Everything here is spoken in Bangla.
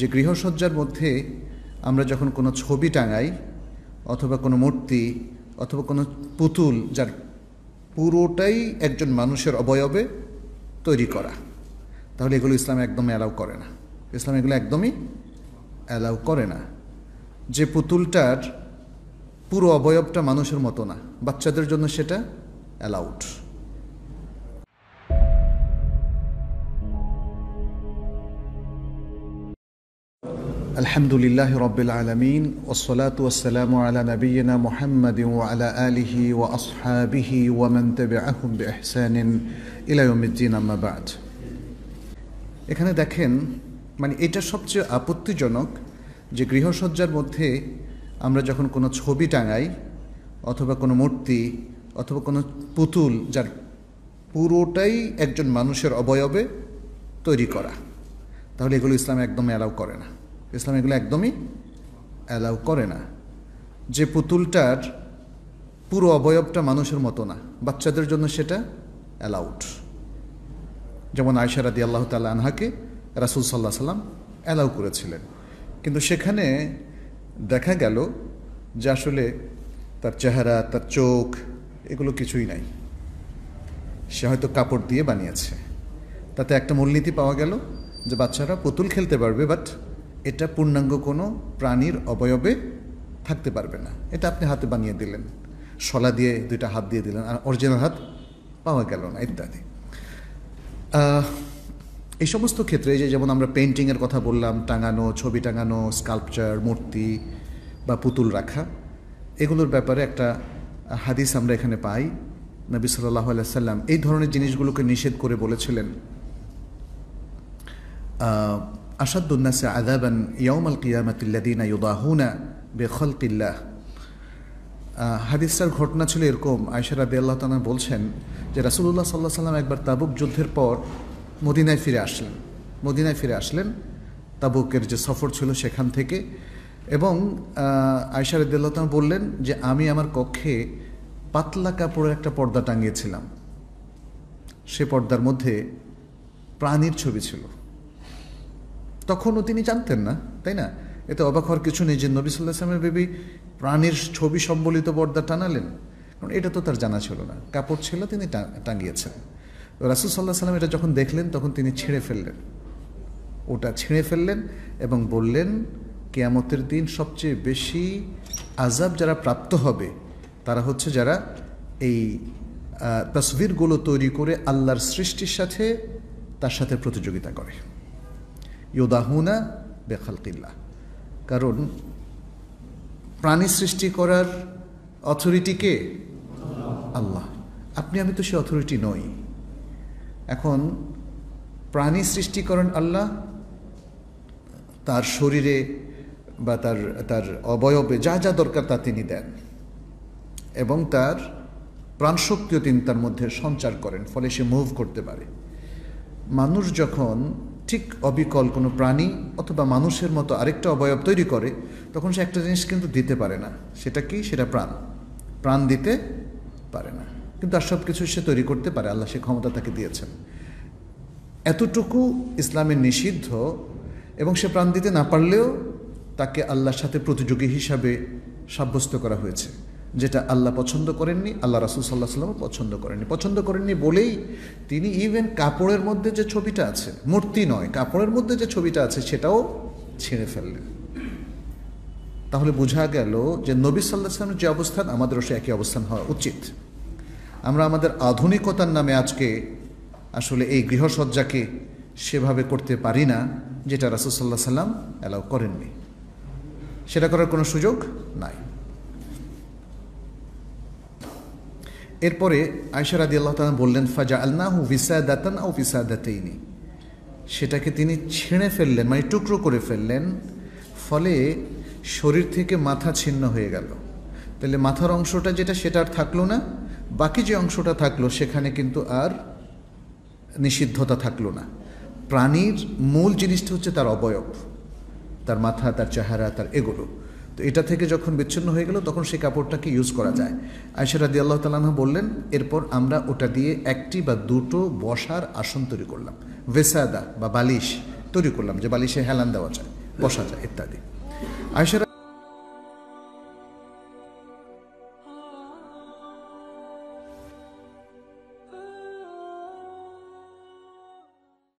যে গৃহসজ্জার মধ্যে আমরা যখন কোনো ছবি টাঙাই অথবা কোনো মূর্তি অথবা কোনো পুতুল যার পুরোটাই একজন মানুষের অবয়বে তৈরি করা তাহলে এগুলো ইসলাম একদম অ্যালাউ করে না ইসলাম এগুলো একদমই অ্যালাউ করে না যে পুতুলটার পুরো অবয়বটা মানুষের মতো না বাচ্চাদের জন্য সেটা অ্যালাউড আলহামদুলিল্লাহ রবিল আলমিন ওসলাত আলা নবীনা মোহাম্মদ আলা আলিহি ও আসহাবিহি ওয়ামান তেবে আহমদ এহসানিন ইলায়ুমদ্দিন আম্মাবাদ এখানে দেখেন মানে এটা সবচেয়ে আপত্তিজনক যে গৃহসজ্জার মধ্যে আমরা যখন কোনো ছবি টাঙাই অথবা কোনো মূর্তি অথবা কোনো পুতুল যার পুরোটাই একজন মানুষের অবয়বে তৈরি করা তাহলে এগুলো ইসলাম একদম অ্যালাউ করে না ইসলাম এগুলো একদমই অ্যালাউ করে না যে পুতুলটার পুরো অবয়বটা মানুষের মতো না বাচ্চাদের জন্য সেটা অ্যালাউড যেমন আয়সারাদি আল্লাহ তাল্লাহ আনহাকে রাসুল সাল্লাহ সাল্লাম অ্যালাউ করেছিলেন কিন্তু সেখানে দেখা গেল যে আসলে তার চেহারা তার চোখ এগুলো কিছুই নাই সে হয়তো কাপড় দিয়ে বানিয়েছে তাতে একটা মূলনীতি পাওয়া গেল যে বাচ্চারা পুতুল খেলতে পারবে বাট এটা পূর্ণাঙ্গ কোনো প্রাণীর অবয়বে থাকতে পারবে না এটা আপনি হাতে বানিয়ে দিলেন শলা দিয়ে দুইটা হাত দিয়ে দিলেন আর অরিজিনাল হাত পাওয়া গেল না ইত্যাদি এই সমস্ত ক্ষেত্রে যে যেমন আমরা পেন্টিংয়ের কথা বললাম টাঙানো ছবি টাঙানো স্কাল্পচার মূর্তি বা পুতুল রাখা এগুলোর ব্যাপারে একটা হাদিস আমরা এখানে পাই নবী সাল্লাহ সাল্লাম এই ধরনের জিনিসগুলোকে নিষেধ করে বলেছিলেন أشد الناس عذابا يوم القيامة الذين يضاهون بخلق الله হাদিসটার ঘটনা ছিল এরকম আয়সারা আল্লাহ তালা বলছেন যে রাসুলুল্লাহ সাল্লাহ সাল্লাম একবার তাবুক যুদ্ধের পর মদিনায় ফিরে আসলেন মদিনায় ফিরে আসলেন তাবুকের যে সফর ছিল সেখান থেকে এবং আয়সার আল্লাহ তালা বললেন যে আমি আমার কক্ষে পাতলা কাপড়ের একটা পর্দা টাঙিয়েছিলাম সে পর্দার মধ্যে প্রাণীর ছবি ছিল তখনও তিনি জানতেন না তাই না এতে অবাক হওয়ার কিছু নেই যে নবী সাল্লাহ সাল্লামের বেবি প্রাণীর ছবি সম্বলিত পর্দা টানালেন কারণ এটা তো তার জানা ছিল না কাপড় ছিল তিনি টাঙিয়েছেন রাসুল সাল্লাহ সাল্লাম এটা যখন দেখলেন তখন তিনি ছেড়ে ফেললেন ওটা ছেড়ে ফেললেন এবং বললেন কেয়ামতের দিন সবচেয়ে বেশি আজাব যারা প্রাপ্ত হবে তারা হচ্ছে যারা এই তসবিরগুলো তৈরি করে আল্লাহর সৃষ্টির সাথে তার সাথে প্রতিযোগিতা করে ইউদাহুনা বেখালকিল্লা কারণ প্রাণী সৃষ্টি করার অথরিটি কে আল্লাহ আপনি আমি তো সে অথরিটি নই এখন প্রাণী সৃষ্টি করেন আল্লাহ তার শরীরে বা তার তার অবয়বে যা যা দরকার তা তিনি দেন এবং তার প্রাণশক্তিও তিনি তার মধ্যে সঞ্চার করেন ফলে সে মুভ করতে পারে মানুষ যখন ঠিক অবিকল কোনো প্রাণী অথবা মানুষের মতো আরেকটা অবয়ব তৈরি করে তখন সে একটা জিনিস কিন্তু দিতে পারে না সেটা কি সেটা প্রাণ প্রাণ দিতে পারে না কিন্তু আর সব কিছু সে তৈরি করতে পারে আল্লাহ সে ক্ষমতা তাকে দিয়েছেন এতটুকু ইসলামের নিষিদ্ধ এবং সে প্রাণ দিতে না পারলেও তাকে আল্লাহর সাথে প্রতিযোগী হিসাবে সাব্যস্ত করা হয়েছে যেটা আল্লাহ পছন্দ করেননি আল্লাহ রাসুল সাল্লাহ সাল্লাম পছন্দ করেননি পছন্দ করেননি বলেই তিনি ইভেন কাপড়ের মধ্যে যে ছবিটা আছে মূর্তি নয় কাপড়ের মধ্যে যে ছবিটা আছে সেটাও ছিঁড়ে ফেললেন তাহলে বোঝা গেল যে নবী সাল্লাহ সাল্লামের যে অবস্থান আমাদেরও সে একই অবস্থান হওয়া উচিত আমরা আমাদের আধুনিকতার নামে আজকে আসলে এই গৃহসজ্জাকে সেভাবে করতে পারি না যেটা রাসুল সাল্লাহ সাল্লাম অ্যালাউ করেননি সেটা করার কোনো সুযোগ নাই এরপরে আয়সার আদি আল্লাহ তালা বললেন ফাজা দাতান ও আও দাতেইনি সেটাকে তিনি ছিঁড়ে ফেললেন মানে টুকরো করে ফেললেন ফলে শরীর থেকে মাথা ছিন্ন হয়ে গেল তাহলে মাথার অংশটা যেটা সেটা আর থাকলো না বাকি যে অংশটা থাকলো সেখানে কিন্তু আর নিষিদ্ধতা থাকলো না প্রাণীর মূল জিনিসটা হচ্ছে তার অবয়ব তার মাথা তার চেহারা তার এগুলো তো এটা থেকে যখন বিচ্ছিন্ন হয়ে গেল তখন সেই কাপড়টাকে ইউজ করা যায় আয়সা রাদি আল্লাহ তালাহা বললেন এরপর আমরা ওটা দিয়ে একটি বা দুটো বসার আসন তৈরি করলাম ভেসাদা বা বালিশ তৈরি করলাম যে বালিশে হেলান দেওয়া যায় বসা যায় ইত্যাদি আয়সা